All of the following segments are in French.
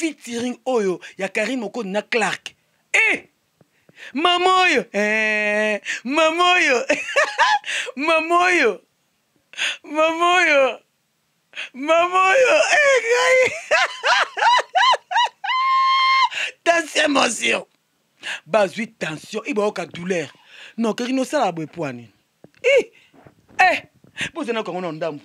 featuring oyo ya karine moko na clark Eh! Mamoyo! eh, Mamoyo! Mamoyo! Mamoyo! Mamoyo! Eh! oyo mama oyo ekai tension émotion bazwi tension e bayoka douleur nokeri nosala boye eh anini i e bozanaka ngo na ndambu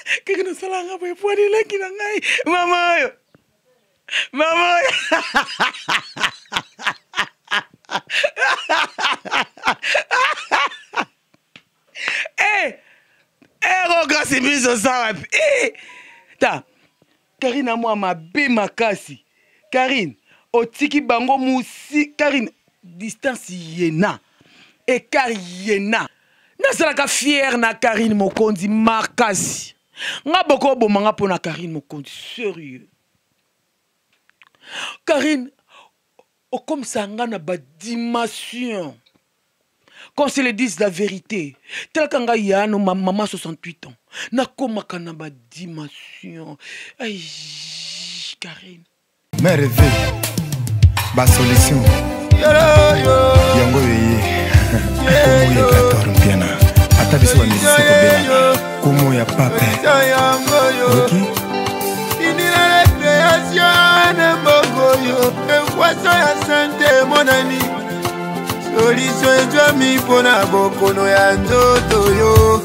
kaka nasalanga boye pwani eleki na ngai mama oyo mama oyo erograsi miso sawa ta karine amwa mabe makasi karine otiki bango mosi karine distance yena ekart yena nasalaka fiere na karine mokonzi makasi nga boko obomanga mpo na karine mokonzi sérieux karine okomisa nga na badimation qu'on se le dise la vérité tel kanga yano ma mama 68 ans N'a nakomaka na dimension. ai karine mai rêve basolution yango oyo ye oyo ekator mpiana ata biso solution ezwami mpo na bokono ya nzoto yo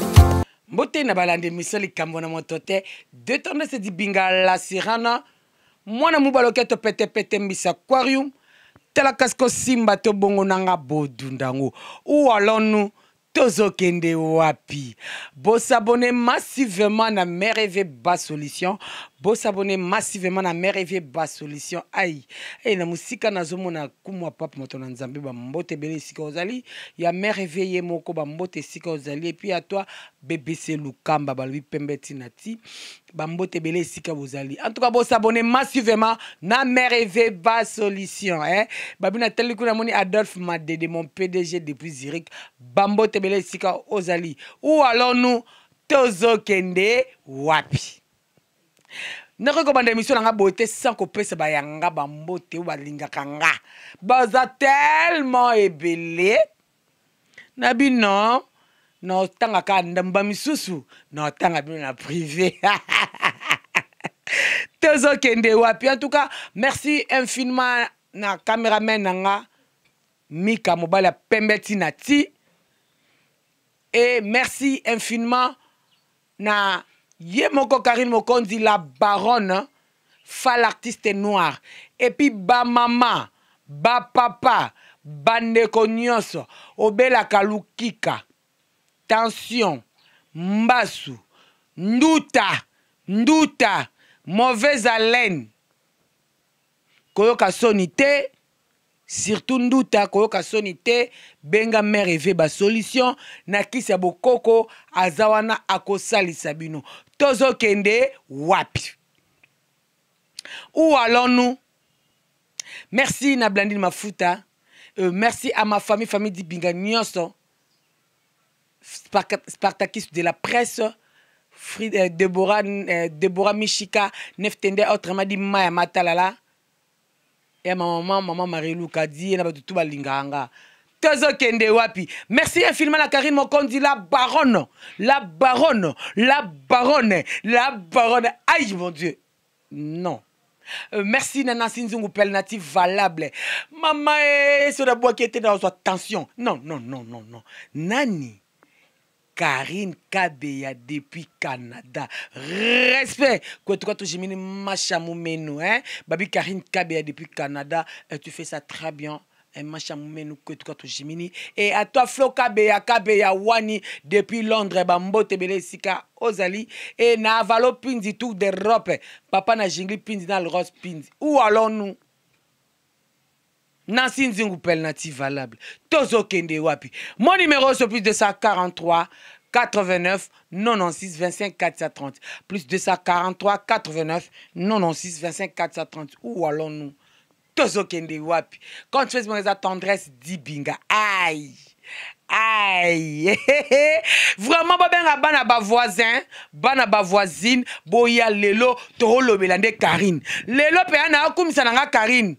mbote na balandi emission likambo na moto te de tendance dibinga la sirana mwana mobali oke topetepete mbisa aquarium talaka siko simba tobongo nanga bodundango uwalonu kende wapi bosabone massivement na merveille bas solution bos abonné massivement na merveille bas solution Aïe. Et na zomo na kumwa pape moto na nzambe bambote ebele sika ozali ya mrv ye moko mbote sika ozali puis à toi bbc lukamba balobi lui pembeti nati bambote ebele sika bozali en tout cas bosabone massivement na mereve ba solution hein. Babina na Moni adolphe madede mon pdg depuis zurich bambote ebele sika ozali ou alors nous tozokende wapi Ne recommande l'émission na nga sans couper sans kopesa bayanga bambote oyo kanga. Basa baza tellement ébélé. Nabi na otangaka ndamba misusu na otanga bino na privé tozokende wapi en tout cas merci infiniment na cameraman mika Moubala pembeti na Et ti merci infiniment na ye moko karine la baronne hein, fall artiste noir mama. Ba papa. bandeko nyonso obelaka lukika tension, mbasu, nduta, nduta, mauvaise haleine. Koyoka sonité, surtout nduta koyoka sonite, benga mère eve solution. na kisi beaucoup. bokoko azawana akosali Tozo Tozo kende wapi où allons-nous merci na blandine mafuta euh, merci à ma famille famille Binga nyosso. Spartakis de la presse, euh, Deborah, euh, Deborah Michika, Neftende, autrement dit Maya Matalala. Et maman, maman Marie-Lou dit et tout balinganga. de wapi merci infiniment la karine Mokondi, la baronne la baronne la baronne la baronne aïe mon dieu non euh, Merci, merci nanasi nzungu pelnati valable mama eh, la boîte qui était dans ozwa tension non non non non non nani Karine Kabeya depuis Canada. Respect. Quoi tu Jimini, macha moumenu. hein. Babi Karine Kabeya depuis Canada, euh, tu fais ça très bien. Et à toi, Flo Kabeya, Kabeya Wani, depuis Londres, Bambo Tebele Sika, Ozali, et na Avalo Pinzi, tout d'Europe, Papa na Jingli Pinzi, na Rose Pinzi. Où allons-nous? nansi pel nati valable kende wapi mon numéro c'est plus 243 89 96 25 430 plus 243 89 96 25 430 où allons-nous kende wapi quand tu fais eza tendresse binga. aïe aïe vraiment bobenga bana bavoisin un bon boya lelo tokolobela voisin karine lelo mpe ya l'élo nga karine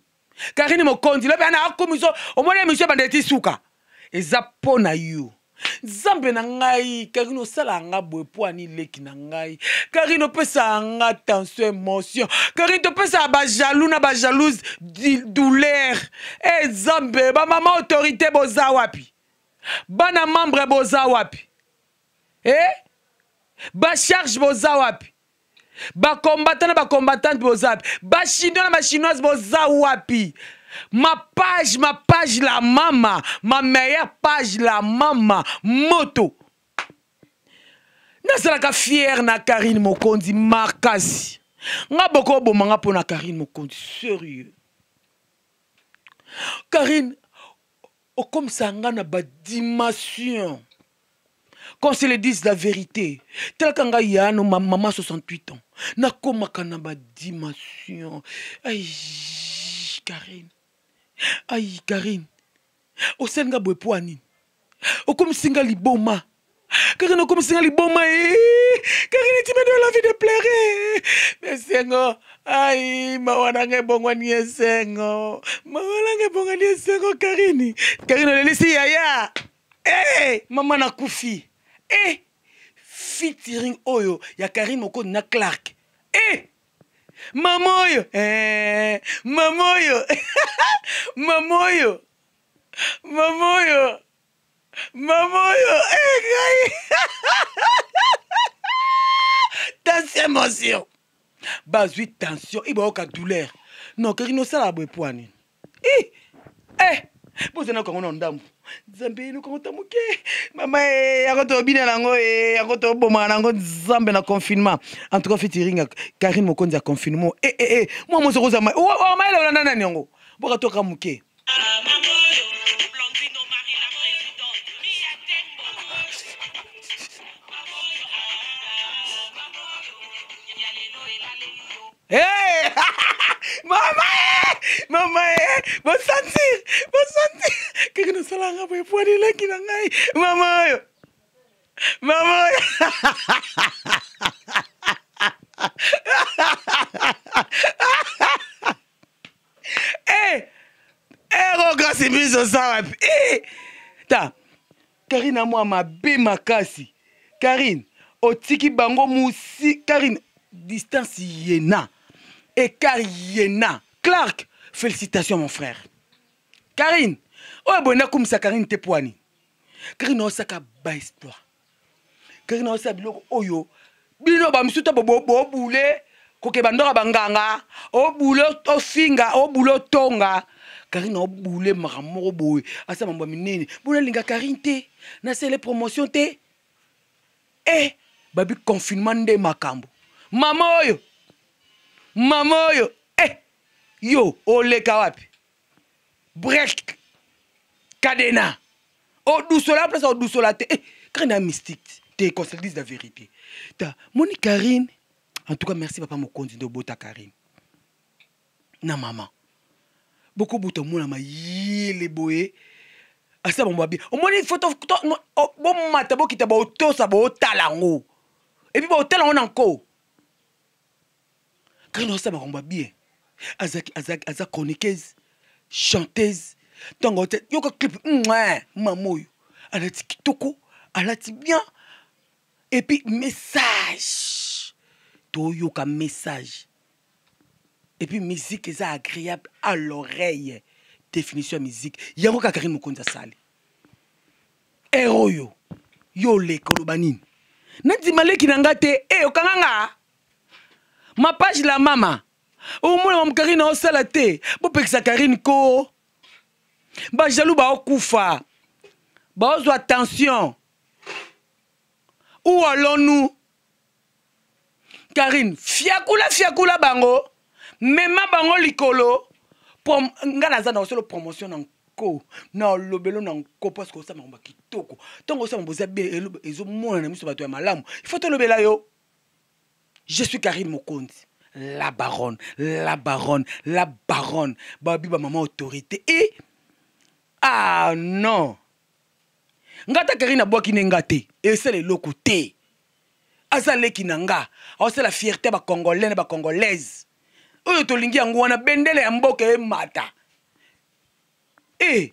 karini mokonzi lobi ana akomi so omoni émission ebanda eti suka eza mpo na yo nzambe na ngai karine osalaka nga boye mpo ani leki na ngai karine opesaka nga tension émotion karine topesaka bajalou na bajalouse douleur e nzambe bamama autorité boza wapi bana membre boza wapi e eh? bacharge boza wapi bakombatana combattantes boza ba chinois na bashinoise boza wapi ma page la mama meilleure page la mama moto ka fière na karine Mokondi markasi nga boko bo m'anga pona na karine Mokondi sérieux karine ça nga na dimension qu'on se le dis la vérité tel kanga ya ma mama 68 ans nakomaka na badimension ai karine ai karine osalinga boye po anini okomisinga liboma karine okomisinga liboma e karine timedo lavi de plaire esengo ai mawa nanga ebongwani esengo mawa nanga ebongwani esengo karine karine olelisi yaya e mama nakufi e eh. featuring oyo ya Karim Oko na clark Eh! Mamoyo! eh, Maman Mamoyo! Mamoyo! Mamoyo! Eh! oyo mama oyo ekai tension émotion bah, douleur non nosala boye Eh! eh bozana ndambu eh, eh, confinement en tout cas confinement Hey! Eh, mama e mama e bosantir bosantir keke nasalanga boye pwani eleki na ngai mama oyo mama oyo e erograsi biso sawa e ta karine amwa mabe makasi karine otiki bango mosi karine distance yena et Kariena. Clark, félicitations mon frère. Karine, oh boye sa karine te poani karine aosaka baespoir karine aosala biloko oyo oh, bino bo bah, to bobule koke bandora banganga obule oh, boule obule oh, tonga. karine boule makambo moko boye asa ah, mambo minene Boule l'inga karine te nasele promotion te e eh, babi confinement de makambo mama oyo Maman yo, eh, yo ole wapi brek kadena odusola place odusola te eh, karine ya mystique te consolidise la vérité ta moni karine en tout cas merci papa mon de de ta karine na mama ah, bon omonama yele boye asala bon ya bien omoni foto bomata bokita beau botala Et puis puis beau na nkoo kana si je ya bien aza chroniqueuse chanteuse je yo clip mama Je suis kitoko alati bien puis message ka message puis musique est agréable à l'oreille définition musique yango kaka rine mokonzi sali. a yo yo le kolobanine nandi mapage la mama omonama mokarine osala te bopekisa karine ko bajalu baokufa baozwa tension u olonu karine fiakula fiakula bango mema bango likolo ngai naza na osolo promotion na nko na olobelo na nko parce que osala makambo ya kitoko ntongo osala mambo eza ezomonana miso bato ya malamu ifo tolobela yo je suis Karine Mokondi. La baronne, la baronne, la baronne. Babi, Mama maman, autorité. Et. Ah non! Ngata Karine abwaki nengate. Et c'est le locuté. kinanga, nanga. Ah, c'est la fierté congolaine, na congolaise. Oye, tolingi yango bendele ya mata. Eh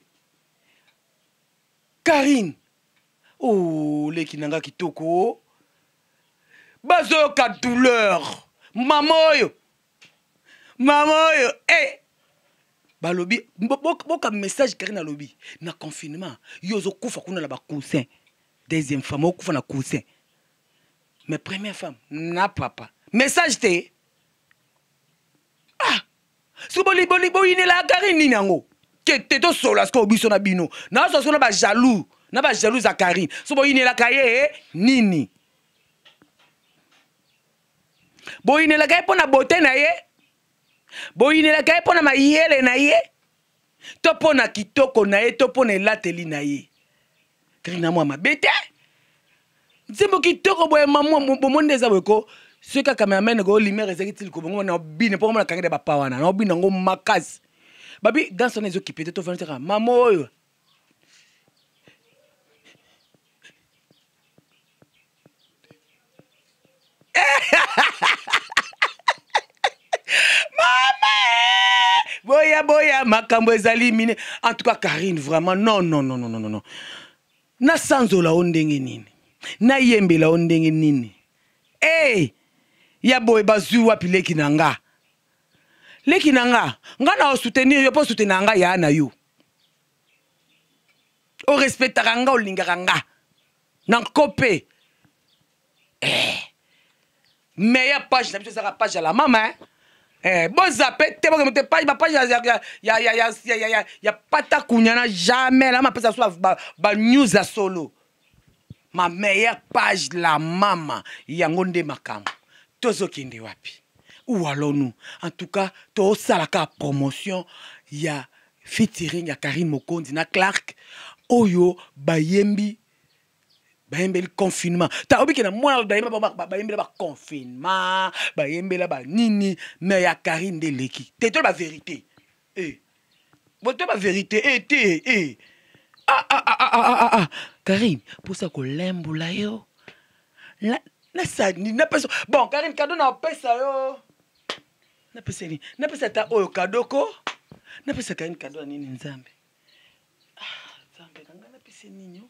karine qui oh, nanga nga toko bazoyoka douleur mamoyo mamoyo eh balobi boka message kari lobi na confinement yo ozokufa kuna na cousin deuxième femme okufa na cousin mais première femme na papa message te ah ni boyinela kari nini yango kete tosola sikoyo biso na bino nazosola jaloux na bajaloux za karine soki la ye eh, nini boyinelaka ye mpo na bote na ye boyinelaka ye mpo na mayele na ye to mpo na kitoko na ye to mpo na elateli na ye kri na mwa mabe te nzembo kitoko boye bomonde eza boye ko soki kaka meamene ko limere ezaki ti liko bongo na obine mpo ngomona kangeda bapa wana na obine yango makasi babi danse wana ezokipe te to vanitaka mama oyo Eh! boya boya makambo ezali mine en tout cas karine vraiment non non non non non non nasanzola o ndenge nini nayembela o ndenge nini hey! Eh! ya boye bazwi wapi leki na nga leki na nga nga na osoutenir yo mpo soutenir nga ya na yo orespectaka nga olingaka nga na nkope hey! Eh! meilleure page na biso ezaka page ya la mama t'es te bokemo te bapage ya ta kunyana jamais ma lama apesa ba, news à solo ma meilleure page la mama yango nde makambo tozokende wapi ou alors nous en tout cas salaka promotion ya featuring ya karim mokondi na clark oyo bayembi bayembeli confinement ta obikena mwana lodaima bayembela baconfinement ba nini, me ya kari nde eh, eh te eh. ah ah ah ah ah e te e karine mposa la yo ni n'a napesa bon karine kado ça yo n'a napesa nini napesa ta oyo Na napesa karine kado ya nini nzambe ah, nzambe nanga napesa ni yo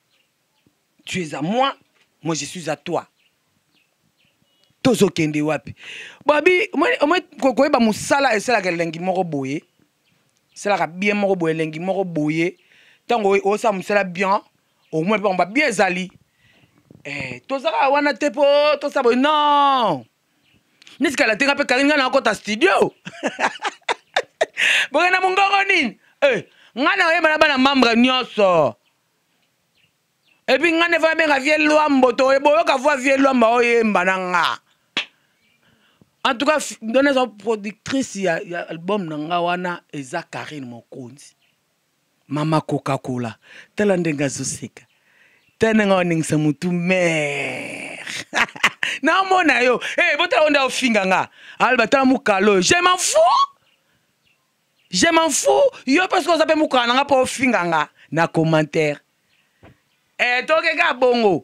tu es à moi moi je suis à toi tozokende wapi babi koyeba mosala esalaka elengi moko boye esalaka bien moko boye elengi moko boye ntango osala mosala bien omoi mpe ba bien ezali eh, tozalaka wana te mpo tosala boye non neti kala te nga mpe kali nga na okota studio bokenda mongongo nini eh, nga na oyeba na bana membre nyonso epuis ngai ne fana benga vie lwambo to e boyoka voi vie lwamba oyemba na nga en tout cas ndona eza productrice ya, ya album na nga wana eza karine mokonzi mama coca-cola tala ndenge azoseka te ndenge aoningisa motu mare namona yo hey, eh, botala onde aofinga nga alba tala mokalo je m'en fous je m'en fous yo parce que oza mpe mokala na nga mpo ofinga nga na commentaire Eh, tokeka ya bongo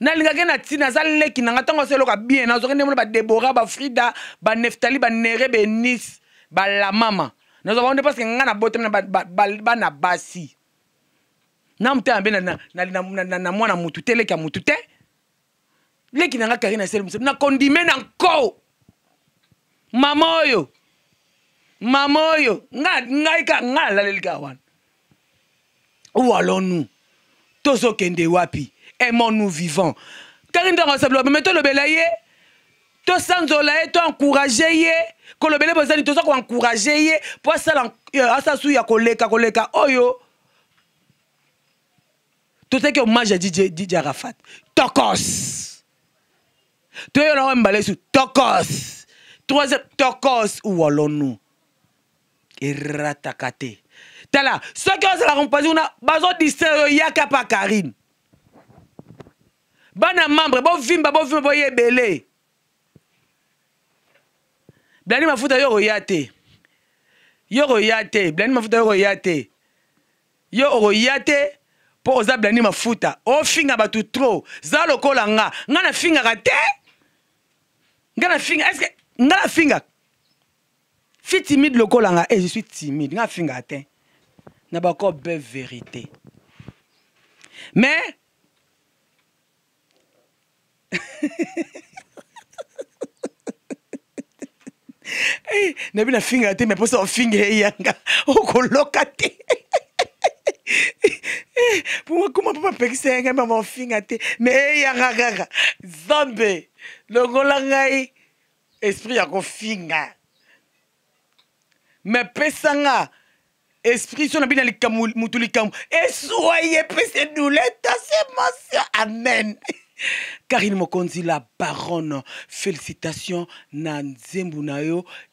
nalingaki na ntina aza leki na nga ntango aso eloko bien nazokende mona badebora bafrida baneftali banere benis balamama nazwa bango nde parceke nga na botamina bana basi na motema mpe na mwana motu te leki ya motu te leki na nga kari na eselemusa na kondime na nko mama oyo mama oyo ngai ka nga alalelika wana owalonu tozokende wapi aimons nous vivons. karinda rassemble mais to lobela ye to sanzola ye to encourager ye kolobela bozani toza ko encourager ye po ça, euh, sou ya koleka koleka oyo tozaki hommage ya DJ DJ Arafat tokos toyola oyo mbala yesu tokos troisième tokos nous et te tala soki ozalaka mopanzi kuna bazodistrait oyo yaka pa karine bana membre bovimba bovimba boya ebele blani mafuta yo okoya te yo okoya te blani mafuta yo okoya te yo okoya te mpo oza blani mafuta ofinga bato tro za lokola nga nga nafingaka te nga nafinga eske nga nafingaka fi timide lokola nga e je suis timide nga nafingaka te na be vérité mais nayebi finga te me mposa ofinga eyanga okoloka te mpo comment papa bapekisa yanga mama ofinga te me eyanga gaga zambe longola ngai esprit ya finga me pesanga esprit son les bino Et soyez prêts, c'est nous ye epesi amen karine Mokondi, la baronne félicitations Nan nzembo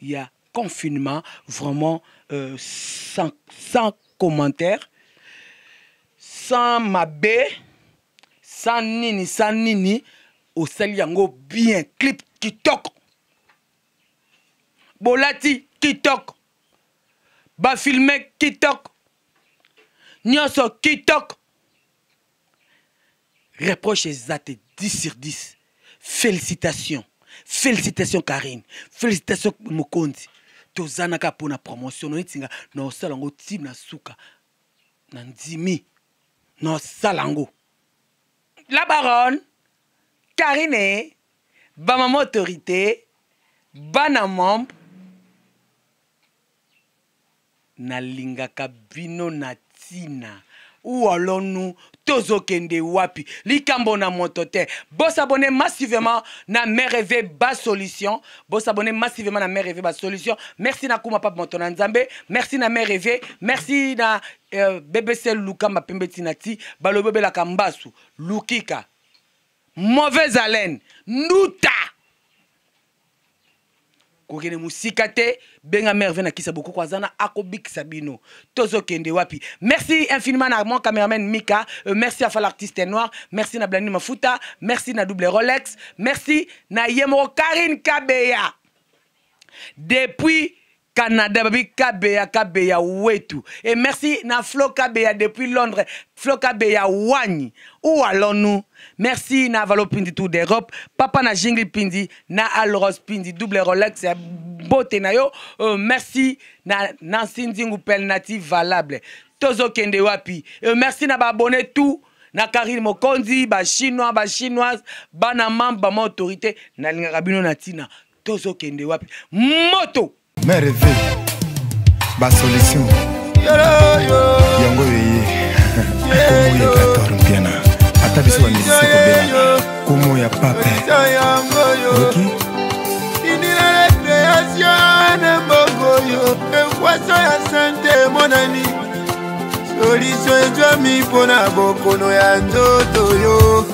ya confinement vraiment euh, sans, sans commentaire sans mabé sans nini sans nini au yango bien clip toque. bolati toque ba filmer TikTok nyonso TikTok reproche Reprochez te 10 sur 10 félicitations félicitations Karine félicitations mokonzi toza na pour la promotion noyetinga Salango, yango souka. na suka na ndimi la baronne karine Maman autorité na nalingaka bino na ntina tozo tozokende wapi likambo na motote te bosabone massivement na mereve basolution. solution bosabone massivement na mereve basolution solution merci na kuma pape moto nzambe merci na mereve merci na euh, bébé bbc Lukamba mapembe ntina ti balobi obelaka lukika mauvaise haleine Nouta kokende mosika te benga mare na kisa bokoko aza akobik sabino tozo kende wapi merci infiniment na mon caméraman mika euh, merci à fal artiste noir merci na blani mafuta merci na double rolex merci na ye karine kabeya depuis Canada babi Kabeya Kabeya wetu. Et merci na Flo Kabeya depuis Londres. Flo Kabeya Wani. Où allons-nous? Merci na Valo Pindi tout d'Europe. Papa na Jingle Pindi na Alros Pindi double Rolex c'est eh, beauté na yo. Euh, merci na Nancy Ndingu Pelnati valable. Tozo kende wapi. Euh, merci na abonné tout na Karim Mokondi ba chinois ba chinoise ba membre ba autorité na rabino rabino na tina. Tozo kende wapi. Moto me reve basolution yango oyo ye komoya kreator mpiana ata biso bamedise kobela komoya pape oki na bokoyo ekwaso ya sante emonani solution ezwami mpo na bokono ya nzoto yo